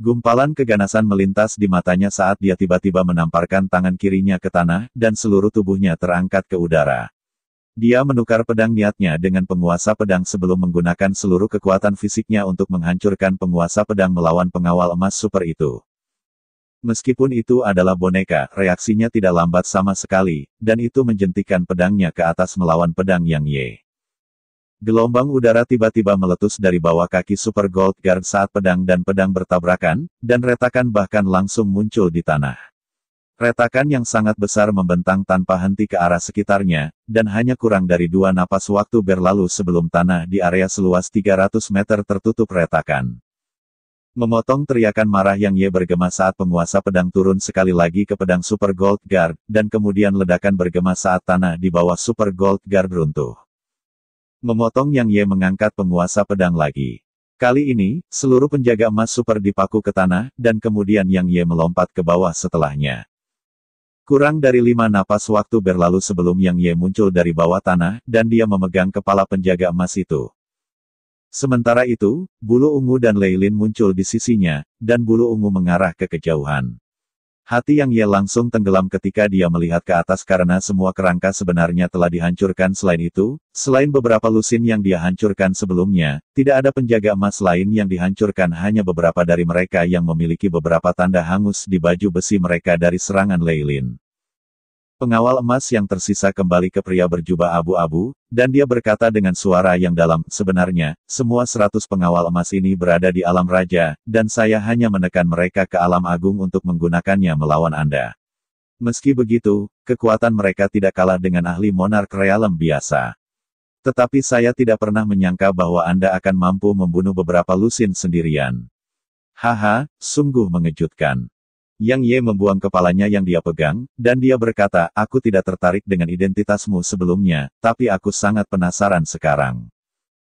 Gumpalan keganasan melintas di matanya saat dia tiba-tiba menamparkan tangan kirinya ke tanah, dan seluruh tubuhnya terangkat ke udara. Dia menukar pedang niatnya dengan penguasa pedang sebelum menggunakan seluruh kekuatan fisiknya untuk menghancurkan penguasa pedang melawan pengawal emas super itu. Meskipun itu adalah boneka, reaksinya tidak lambat sama sekali, dan itu menjentikan pedangnya ke atas melawan pedang Yang Ye. Gelombang udara tiba-tiba meletus dari bawah kaki Super Gold Guard saat pedang dan pedang bertabrakan, dan retakan bahkan langsung muncul di tanah. Retakan yang sangat besar membentang tanpa henti ke arah sekitarnya, dan hanya kurang dari dua napas waktu berlalu sebelum tanah di area seluas 300 meter tertutup retakan. Memotong teriakan marah yang Ye bergema saat penguasa pedang turun sekali lagi ke pedang Super Gold Guard, dan kemudian ledakan bergema saat tanah di bawah Super Gold Guard runtuh. Memotong yang Ye mengangkat penguasa pedang lagi. Kali ini, seluruh penjaga emas super dipaku ke tanah, dan kemudian yang Ye melompat ke bawah setelahnya. Kurang dari lima napas waktu berlalu sebelum Yang Ye muncul dari bawah tanah, dan dia memegang kepala penjaga emas itu. Sementara itu, bulu ungu dan Leilin muncul di sisinya, dan bulu ungu mengarah ke kejauhan. Hati yang ia langsung tenggelam ketika dia melihat ke atas karena semua kerangka sebenarnya telah dihancurkan selain itu, selain beberapa lusin yang dia hancurkan sebelumnya, tidak ada penjaga emas lain yang dihancurkan hanya beberapa dari mereka yang memiliki beberapa tanda hangus di baju besi mereka dari serangan Leilin. Pengawal emas yang tersisa kembali ke pria berjubah abu-abu, dan dia berkata dengan suara yang dalam, sebenarnya, semua seratus pengawal emas ini berada di alam raja, dan saya hanya menekan mereka ke alam agung untuk menggunakannya melawan Anda. Meski begitu, kekuatan mereka tidak kalah dengan ahli monark realem biasa. Tetapi saya tidak pernah menyangka bahwa Anda akan mampu membunuh beberapa lusin sendirian. Haha, sungguh mengejutkan. Yang Ye membuang kepalanya yang dia pegang, dan dia berkata, aku tidak tertarik dengan identitasmu sebelumnya, tapi aku sangat penasaran sekarang.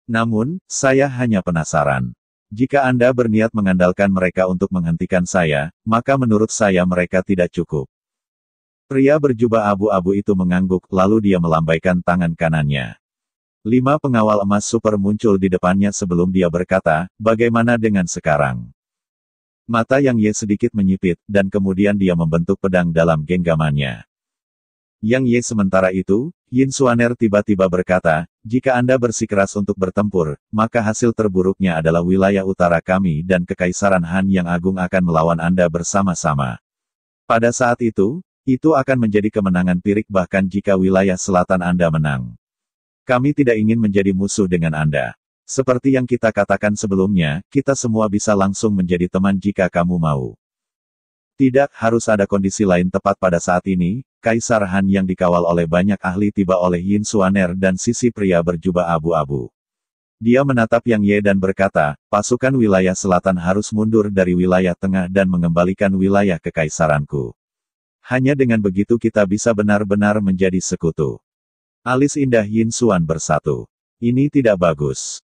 Namun, saya hanya penasaran. Jika Anda berniat mengandalkan mereka untuk menghentikan saya, maka menurut saya mereka tidak cukup. Pria berjubah abu-abu itu mengangguk, lalu dia melambaikan tangan kanannya. Lima pengawal emas super muncul di depannya sebelum dia berkata, bagaimana dengan sekarang? Mata Yang Ye sedikit menyipit, dan kemudian dia membentuk pedang dalam genggamannya. Yang Ye sementara itu, Yin Suaner tiba-tiba berkata, jika Anda bersikeras untuk bertempur, maka hasil terburuknya adalah wilayah utara kami dan Kekaisaran Han yang agung akan melawan Anda bersama-sama. Pada saat itu, itu akan menjadi kemenangan pirik bahkan jika wilayah selatan Anda menang. Kami tidak ingin menjadi musuh dengan Anda. Seperti yang kita katakan sebelumnya, kita semua bisa langsung menjadi teman jika kamu mau. Tidak harus ada kondisi lain tepat pada saat ini, Kaisar Han yang dikawal oleh banyak ahli tiba oleh Yin Suaner dan sisi pria berjubah abu-abu. Dia menatap Yang Ye dan berkata, pasukan wilayah selatan harus mundur dari wilayah tengah dan mengembalikan wilayah ke Kaisaranku. Hanya dengan begitu kita bisa benar-benar menjadi sekutu. Alis indah Yin Suan bersatu. Ini tidak bagus.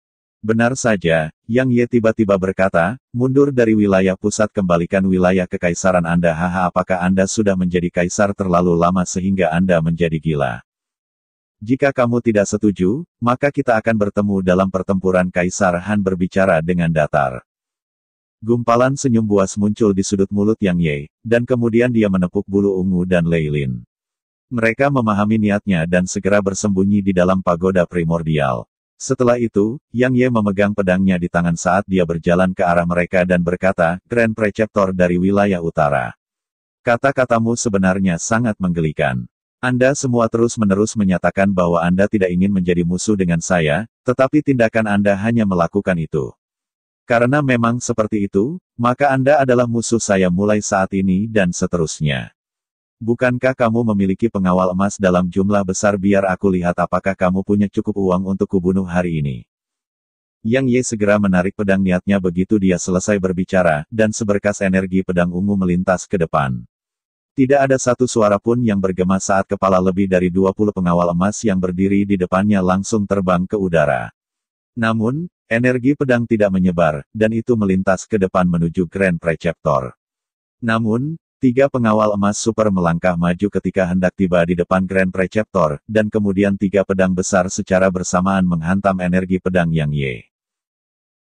Benar saja, Yang Ye tiba-tiba berkata, mundur dari wilayah pusat kembalikan wilayah kekaisaran Anda haha apakah Anda sudah menjadi kaisar terlalu lama sehingga Anda menjadi gila. Jika kamu tidak setuju, maka kita akan bertemu dalam pertempuran Kaisar Han berbicara dengan datar. Gumpalan senyum buas muncul di sudut mulut Yang Ye, dan kemudian dia menepuk bulu ungu dan Leilin. Mereka memahami niatnya dan segera bersembunyi di dalam pagoda primordial. Setelah itu, Yang Ye memegang pedangnya di tangan saat dia berjalan ke arah mereka dan berkata, Grand Preceptor dari wilayah utara. Kata-katamu sebenarnya sangat menggelikan. Anda semua terus-menerus menyatakan bahwa Anda tidak ingin menjadi musuh dengan saya, tetapi tindakan Anda hanya melakukan itu. Karena memang seperti itu, maka Anda adalah musuh saya mulai saat ini dan seterusnya. Bukankah kamu memiliki pengawal emas dalam jumlah besar biar aku lihat apakah kamu punya cukup uang untuk kubunuh hari ini? Yang Ye segera menarik pedang niatnya begitu dia selesai berbicara, dan seberkas energi pedang ungu melintas ke depan. Tidak ada satu suara pun yang bergema saat kepala lebih dari 20 pengawal emas yang berdiri di depannya langsung terbang ke udara. Namun, energi pedang tidak menyebar, dan itu melintas ke depan menuju Grand Preceptor. Namun, Tiga pengawal emas super melangkah maju ketika hendak tiba di depan Grand Preceptor, dan kemudian tiga pedang besar secara bersamaan menghantam energi pedang Yang Ye.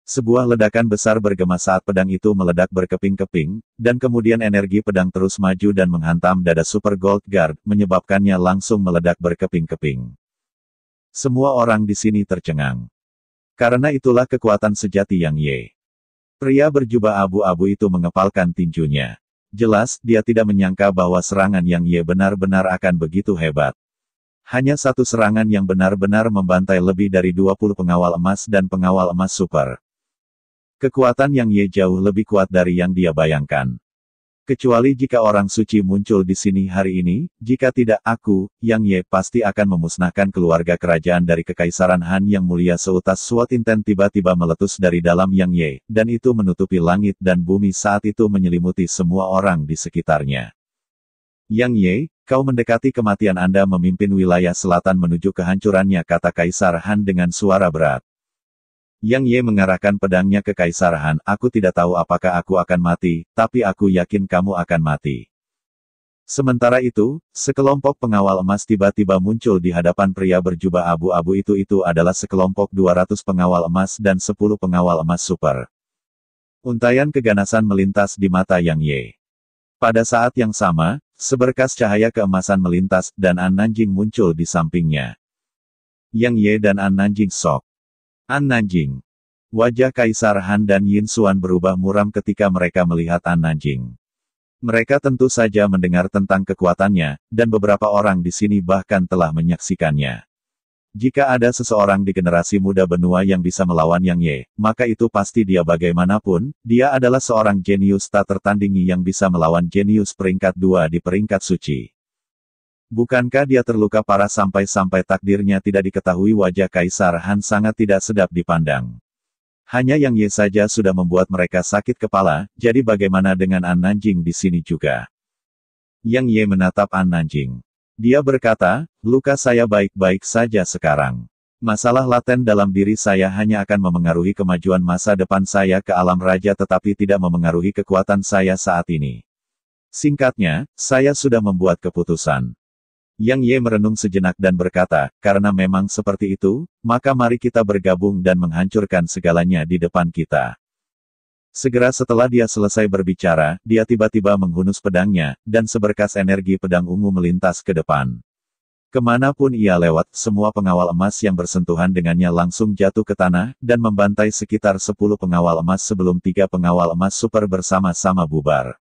Sebuah ledakan besar bergema saat pedang itu meledak berkeping-keping, dan kemudian energi pedang terus maju dan menghantam dada Super Gold Guard, menyebabkannya langsung meledak berkeping-keping. Semua orang di sini tercengang. Karena itulah kekuatan sejati Yang Ye. Pria berjubah abu-abu itu mengepalkan tinjunya. Jelas, dia tidak menyangka bahwa serangan yang Ye benar-benar akan begitu hebat. Hanya satu serangan yang benar-benar membantai lebih dari 20 pengawal emas dan pengawal emas super. Kekuatan yang Ye jauh lebih kuat dari yang dia bayangkan. Kecuali jika orang suci muncul di sini hari ini, jika tidak aku, Yang Ye pasti akan memusnahkan keluarga kerajaan dari Kekaisaran Han yang mulia seutas suat inten tiba-tiba meletus dari dalam Yang Ye, dan itu menutupi langit dan bumi saat itu menyelimuti semua orang di sekitarnya. Yang Ye, kau mendekati kematian Anda memimpin wilayah selatan menuju kehancurannya kata Kaisar Han dengan suara berat. Yang Ye mengarahkan pedangnya ke Kaisar Han, aku tidak tahu apakah aku akan mati, tapi aku yakin kamu akan mati. Sementara itu, sekelompok pengawal emas tiba-tiba muncul di hadapan pria berjubah abu-abu itu itu adalah sekelompok 200 pengawal emas dan 10 pengawal emas super. Untayan keganasan melintas di mata Yang Ye. Pada saat yang sama, seberkas cahaya keemasan melintas, dan An Nanjing muncul di sampingnya. Yang Ye dan An Nanjing sok. An Nanjing. Wajah Kaisar Han dan Yin Xuan berubah muram ketika mereka melihat An Nanjing. Mereka tentu saja mendengar tentang kekuatannya, dan beberapa orang di sini bahkan telah menyaksikannya. Jika ada seseorang di generasi muda benua yang bisa melawan Yang Ye, maka itu pasti dia bagaimanapun, dia adalah seorang jenius tak tertandingi yang bisa melawan jenius peringkat dua di peringkat suci. Bukankah dia terluka parah sampai-sampai takdirnya tidak diketahui wajah Kaisar Han sangat tidak sedap dipandang. Hanya yang Ye saja sudah membuat mereka sakit kepala, jadi bagaimana dengan An Nanjing di sini juga? Yang Ye menatap An Nanjing. Dia berkata, luka saya baik-baik saja sekarang. Masalah laten dalam diri saya hanya akan memengaruhi kemajuan masa depan saya ke alam raja tetapi tidak memengaruhi kekuatan saya saat ini. Singkatnya, saya sudah membuat keputusan. Yang Ye merenung sejenak dan berkata, karena memang seperti itu, maka mari kita bergabung dan menghancurkan segalanya di depan kita. Segera setelah dia selesai berbicara, dia tiba-tiba menghunus pedangnya, dan seberkas energi pedang ungu melintas ke depan. Kemanapun ia lewat, semua pengawal emas yang bersentuhan dengannya langsung jatuh ke tanah, dan membantai sekitar 10 pengawal emas sebelum tiga pengawal emas super bersama-sama bubar.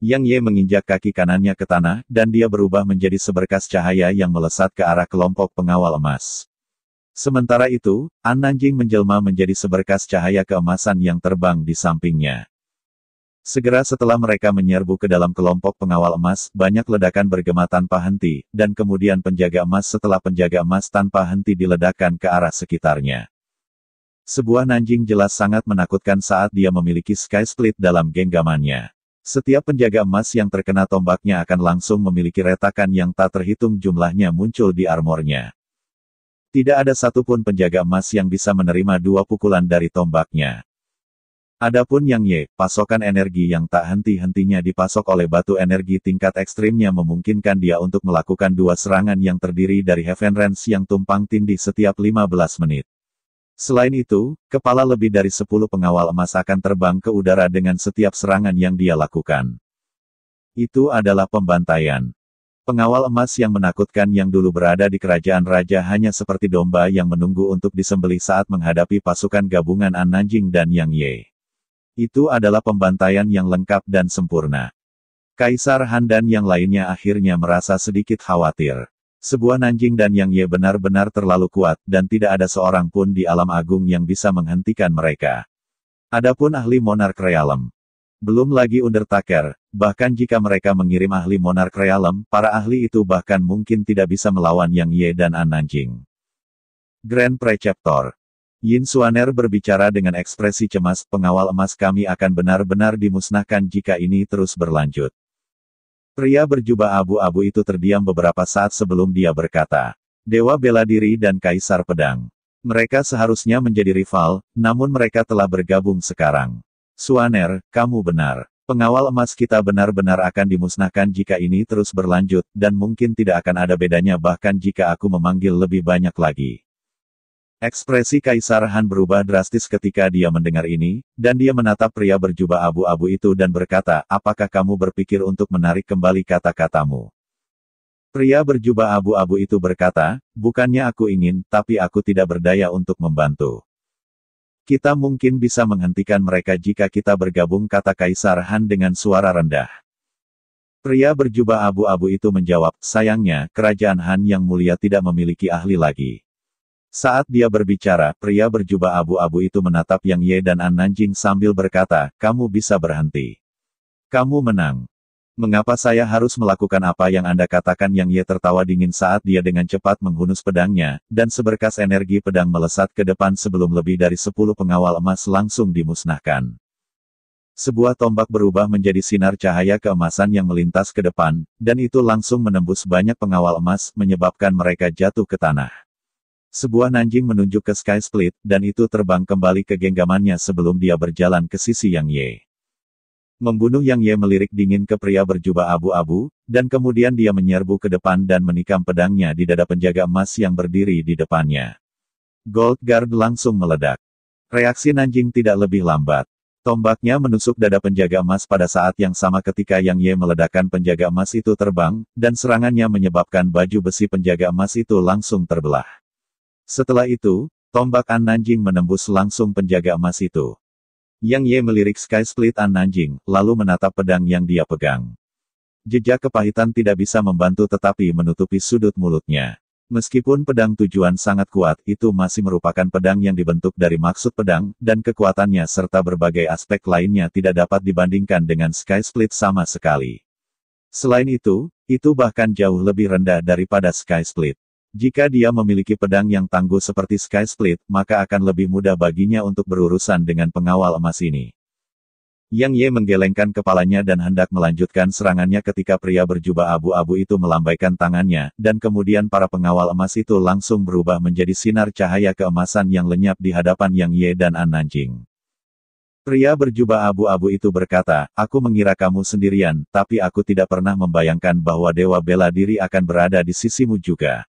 Yang Ye menginjak kaki kanannya ke tanah, dan dia berubah menjadi seberkas cahaya yang melesat ke arah kelompok pengawal emas. Sementara itu, An Nanjing menjelma menjadi seberkas cahaya keemasan yang terbang di sampingnya. Segera setelah mereka menyerbu ke dalam kelompok pengawal emas, banyak ledakan bergema tanpa henti, dan kemudian penjaga emas setelah penjaga emas tanpa henti diledakkan ke arah sekitarnya. Sebuah nanjing jelas sangat menakutkan saat dia memiliki sky split dalam genggamannya. Setiap penjaga emas yang terkena tombaknya akan langsung memiliki retakan yang tak terhitung jumlahnya muncul di armornya. Tidak ada satupun penjaga emas yang bisa menerima dua pukulan dari tombaknya. Adapun Yang Ye, pasokan energi yang tak henti-hentinya dipasok oleh batu energi tingkat ekstrimnya memungkinkan dia untuk melakukan dua serangan yang terdiri dari Heaven Range yang tumpang tindih setiap 15 menit. Selain itu, kepala lebih dari 10 pengawal emas akan terbang ke udara dengan setiap serangan yang dia lakukan. Itu adalah pembantaian. Pengawal emas yang menakutkan yang dulu berada di kerajaan raja hanya seperti domba yang menunggu untuk disembelih saat menghadapi pasukan gabungan An Nanjing dan Yang Ye. Itu adalah pembantaian yang lengkap dan sempurna. Kaisar Han dan yang lainnya akhirnya merasa sedikit khawatir. Sebuah Nanjing dan Yang Ye benar-benar terlalu kuat, dan tidak ada seorang pun di alam agung yang bisa menghentikan mereka. Adapun ahli monark realem. Belum lagi Undertaker, bahkan jika mereka mengirim ahli monark realem, para ahli itu bahkan mungkin tidak bisa melawan Yang Ye dan An Nanjing. Grand Preceptor. Yin Suaner berbicara dengan ekspresi cemas, pengawal emas kami akan benar-benar dimusnahkan jika ini terus berlanjut. Pria berjubah abu-abu itu terdiam beberapa saat sebelum dia berkata, Dewa Bela Diri dan Kaisar Pedang. Mereka seharusnya menjadi rival, namun mereka telah bergabung sekarang. Suaner, kamu benar. Pengawal emas kita benar-benar akan dimusnahkan jika ini terus berlanjut, dan mungkin tidak akan ada bedanya bahkan jika aku memanggil lebih banyak lagi. Ekspresi Kaisar Han berubah drastis ketika dia mendengar ini, dan dia menatap pria berjubah abu-abu itu dan berkata, apakah kamu berpikir untuk menarik kembali kata-katamu? Pria berjubah abu-abu itu berkata, bukannya aku ingin, tapi aku tidak berdaya untuk membantu. Kita mungkin bisa menghentikan mereka jika kita bergabung kata Kaisar Han dengan suara rendah. Pria berjubah abu-abu itu menjawab, sayangnya, kerajaan Han yang mulia tidak memiliki ahli lagi. Saat dia berbicara, pria berjubah abu-abu itu menatap Yang Ye dan An Nanjing sambil berkata, kamu bisa berhenti. Kamu menang. Mengapa saya harus melakukan apa yang Anda katakan Yang Ye tertawa dingin saat dia dengan cepat menghunus pedangnya, dan seberkas energi pedang melesat ke depan sebelum lebih dari sepuluh pengawal emas langsung dimusnahkan. Sebuah tombak berubah menjadi sinar cahaya keemasan yang melintas ke depan, dan itu langsung menembus banyak pengawal emas, menyebabkan mereka jatuh ke tanah. Sebuah nanjing menunjuk ke Sky Split, dan itu terbang kembali ke genggamannya sebelum dia berjalan ke sisi Yang Ye. Membunuh Yang Ye melirik dingin ke pria berjubah abu-abu, dan kemudian dia menyerbu ke depan dan menikam pedangnya di dada penjaga emas yang berdiri di depannya. Gold Guard langsung meledak. Reaksi Nanjing tidak lebih lambat. Tombaknya menusuk dada penjaga emas pada saat yang sama ketika Yang Ye meledakkan penjaga emas itu terbang, dan serangannya menyebabkan baju besi penjaga emas itu langsung terbelah. Setelah itu, tombak An Nanjing menembus langsung penjaga emas itu. Yang Ye melirik Sky Split An Nanjing, lalu menatap pedang yang dia pegang. Jejak kepahitan tidak bisa membantu tetapi menutupi sudut mulutnya. Meskipun pedang tujuan sangat kuat, itu masih merupakan pedang yang dibentuk dari maksud pedang, dan kekuatannya serta berbagai aspek lainnya tidak dapat dibandingkan dengan Sky Split sama sekali. Selain itu, itu bahkan jauh lebih rendah daripada Sky Split. Jika dia memiliki pedang yang tangguh seperti Sky Split, maka akan lebih mudah baginya untuk berurusan dengan pengawal emas ini. Yang Ye menggelengkan kepalanya dan hendak melanjutkan serangannya ketika pria berjubah abu-abu itu melambaikan tangannya, dan kemudian para pengawal emas itu langsung berubah menjadi sinar cahaya keemasan yang lenyap di hadapan Yang Ye dan An Nanjing. Pria berjubah abu-abu itu berkata, Aku mengira kamu sendirian, tapi aku tidak pernah membayangkan bahwa Dewa Bela Diri akan berada di sisimu juga.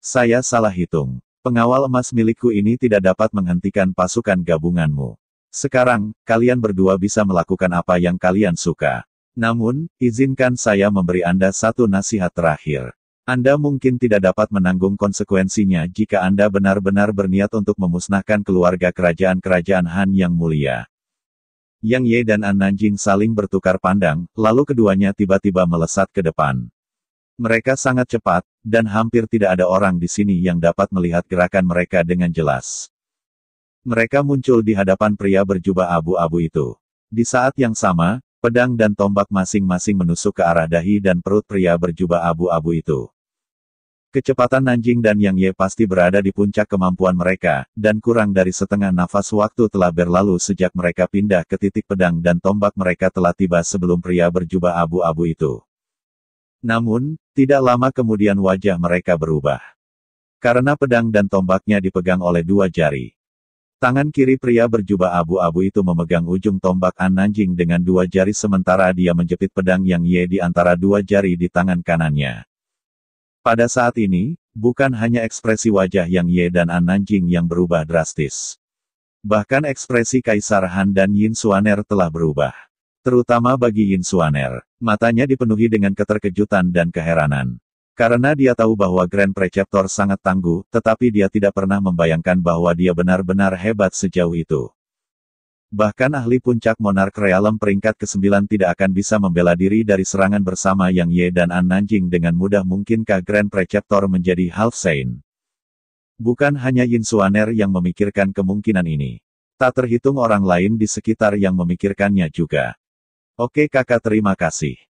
Saya salah hitung. Pengawal emas milikku ini tidak dapat menghentikan pasukan gabunganmu. Sekarang, kalian berdua bisa melakukan apa yang kalian suka. Namun, izinkan saya memberi Anda satu nasihat terakhir. Anda mungkin tidak dapat menanggung konsekuensinya jika Anda benar-benar berniat untuk memusnahkan keluarga kerajaan-kerajaan Han yang mulia. Yang Ye dan An Nanjing saling bertukar pandang, lalu keduanya tiba-tiba melesat ke depan. Mereka sangat cepat, dan hampir tidak ada orang di sini yang dapat melihat gerakan mereka dengan jelas. Mereka muncul di hadapan pria berjubah abu-abu itu. Di saat yang sama, pedang dan tombak masing-masing menusuk ke arah dahi dan perut pria berjubah abu-abu itu. Kecepatan Nanjing dan Yang Ye pasti berada di puncak kemampuan mereka, dan kurang dari setengah nafas waktu telah berlalu sejak mereka pindah ke titik pedang dan tombak mereka telah tiba sebelum pria berjubah abu-abu itu. Namun, tidak lama kemudian wajah mereka berubah. Karena pedang dan tombaknya dipegang oleh dua jari. Tangan kiri pria berjubah abu-abu itu memegang ujung tombak An Nanjing dengan dua jari sementara dia menjepit pedang yang ye di antara dua jari di tangan kanannya. Pada saat ini, bukan hanya ekspresi wajah yang ye dan An Nanjing yang berubah drastis. Bahkan ekspresi Kaisar Han dan Yin Suaner telah berubah. Terutama bagi Yin Suaner, matanya dipenuhi dengan keterkejutan dan keheranan. Karena dia tahu bahwa Grand Preceptor sangat tangguh, tetapi dia tidak pernah membayangkan bahwa dia benar-benar hebat sejauh itu. Bahkan ahli puncak monark realem peringkat ke-9 tidak akan bisa membela diri dari serangan bersama Yang Ye dan An Nanjing dengan mudah mungkinkah Grand Preceptor menjadi half Saint. Bukan hanya Yin Suaner yang memikirkan kemungkinan ini. Tak terhitung orang lain di sekitar yang memikirkannya juga. Oke kakak terima kasih.